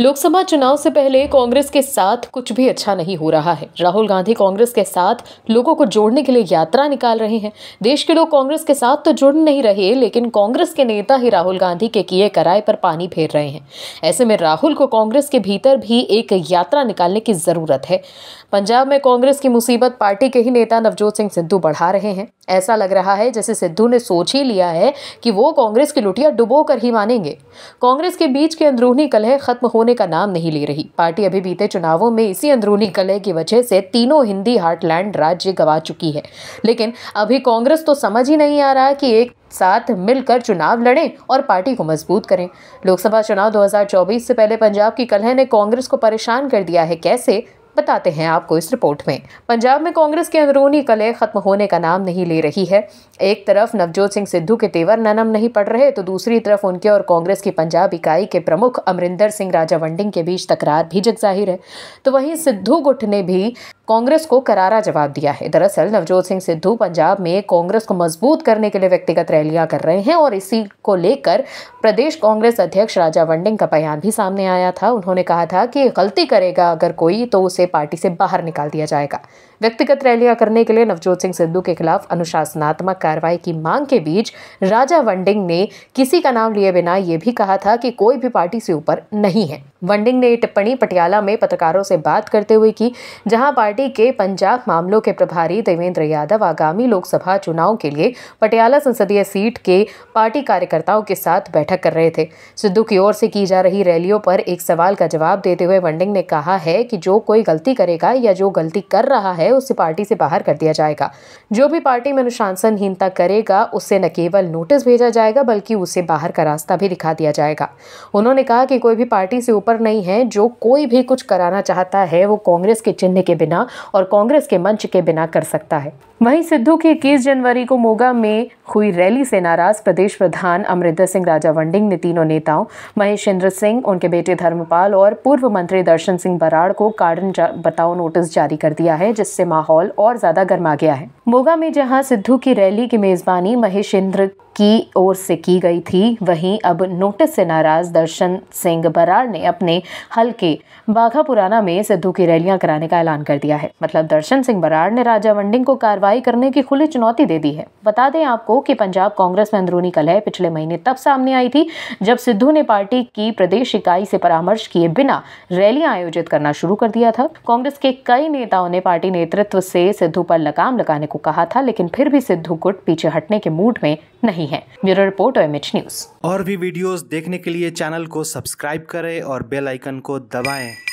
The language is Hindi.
लोकसभा चुनाव से पहले कांग्रेस के साथ कुछ भी अच्छा नहीं हो रहा है राहुल गांधी कांग्रेस के साथ लोगों को जोड़ने के लिए यात्रा निकाल रहे हैं देश के लोग कांग्रेस के साथ तो जुड़ नहीं रहे लेकिन कांग्रेस के नेता ही राहुल गांधी के किए कराए पर पानी फेर रहे हैं ऐसे में राहुल को कांग्रेस के भीतर भी एक यात्रा निकालने की ज़रूरत है पंजाब में कांग्रेस की मुसीबत पार्टी के ही नेता नवजोत सिंह सिद्धू बढ़ा रहे हैं ऐसा लग रहा है जैसे सिद्धू ने सोच ही लिया है कि वो कांग्रेस की लुटिया डुबो कर ही मानेंगे कांग्रेस के बीच के अंदरूनी कलह खत्म होने होने का नाम नहीं ले रही पार्टी अभी बीते चुनावों में इसी अंदरूनी कलह की वजह से तीनों हिंदी हार्टलैंड राज्य गवा चुकी है लेकिन अभी कांग्रेस तो समझ ही नहीं आ रहा कि एक साथ मिलकर चुनाव लड़ें और पार्टी को मजबूत करें लोकसभा चुनाव 2024 से पहले पंजाब की कलह ने कांग्रेस को परेशान कर दिया है कैसे बताते हैं आपको इस रिपोर्ट में पंजाब में कांग्रेस के अंदरूनी कले खत्म होने का नाम नहीं ले रही है एक तरफ नवजोत सिंह सिद्धू के तेवर ननम नहीं पड़ रहे तो दूसरी तरफ उनके और कांग्रेस की पंजाब इकाई के प्रमुख अमरिंदर सिंह राजा वंडिंग के बीच तकरार भी जग जाहिर है तो वहीं सिद्धू गुट ने भी कांग्रेस को करारा जवाब दिया है दरअसल नवजोत सिंह सिद्धू पंजाब में कांग्रेस को मजबूत करने के लिए व्यक्तिगत रैलियां कर रहे हैं और इसी को लेकर प्रदेश कांग्रेस अध्यक्ष राजा वंडिंग का बयान भी सामने आया था उन्होंने कहा था कि गलती करेगा अगर कोई तो उसे पार्टी से बाहर निकाल दिया जाएगा व्यक्तिगत रैलियां करने के लिए नवजोत सिंह सिद्धू के खिलाफ अनुशासनात्मक कार्रवाई की मांग के बीच राजा वंडिंग ने किसी का नाम लिए बिना यह भी कहा था कि कोई भी पार्टी से ऊपर नहीं है वंडिंग ने टिप्पणी पटियाला में पत्रकारों से बात करते हुए की जहां पार्टी के पंजाब मामलों के प्रभारी देवेंद्र यादव आगामी लोकसभा चुनाव के लिए पटियाला संसदीय सीट के पार्टी कार्यकर्ताओं के साथ बैठक कर रहे थे सिद्धू की ओर से की जा रही रैलियों पर एक सवाल का जवाब देते हुए वंडिंग ने कहा है कि जो कोई गलती करेगा या जो गलती कर रहा है उसे पार्टी से बाहर कर दिया जाएगा जो भी पार्टी में अनुशासनहीनता करेगा उससे न केवल नोटिस भेजा जाएगा बल्कि उसे बाहर का रास्ता भी दिखा दिया जाएगा उन्होंने कहा कि कोई भी पार्टी से ऊपर नहीं है जो कोई भी कुछ कराना चाहता है वो कांग्रेस के चिन्ह के बिना और कांग्रेस के मंच के बिना कर सकता है वहीं सिद्धू की इक्कीस जनवरी को मोगा में हुई रैली से नाराज प्रदेश प्रधान अमरिंदर सिंह राजा वंडिंग ने तीनों नेताओं महेश इंद्र सिंह उनके बेटे धर्मपाल और पूर्व मंत्री दर्शन सिंह बराड़ को कारण बताओ नोटिस जारी कर दिया है जिससे माहौल और ज्यादा गर्मा गया है मोगा में जहां सिद्धू की रैली की मेजबानी महेश इंद्र की ओर से की गई थी वहीं अब नोटिस से नाराज दर्शन सिंह बराड़ ने अपने हल्के बाघा पुराना में सिद्धू की रैलियां कराने का ऐलान कर दिया है मतलब दर्शन सिंह बराड़ ने राजा वंडिंग को कार्रवाई करने की खुली चुनौती दे दी है बता दें आपको कि पंजाब कांग्रेस में अंदरूनी कलह पिछले महीने तब सामने आई थी जब सिद्धू ने पार्टी की प्रदेश इकाई से परामर्श किए बिना रैलियां आयोजित करना शुरू कर दिया था कांग्रेस के कई नेताओं ने पार्टी नेतृत्व से सिद्धू पर लगाम लगाने को कहा था लेकिन फिर भी सिद्धू गुट पीछे हटने के मूड में नहीं है ब्यूरो रिपोर्ट ओ न्यूज और भी वीडियोस देखने के लिए चैनल को सब्सक्राइब करें और बेल आइकन को दबाएं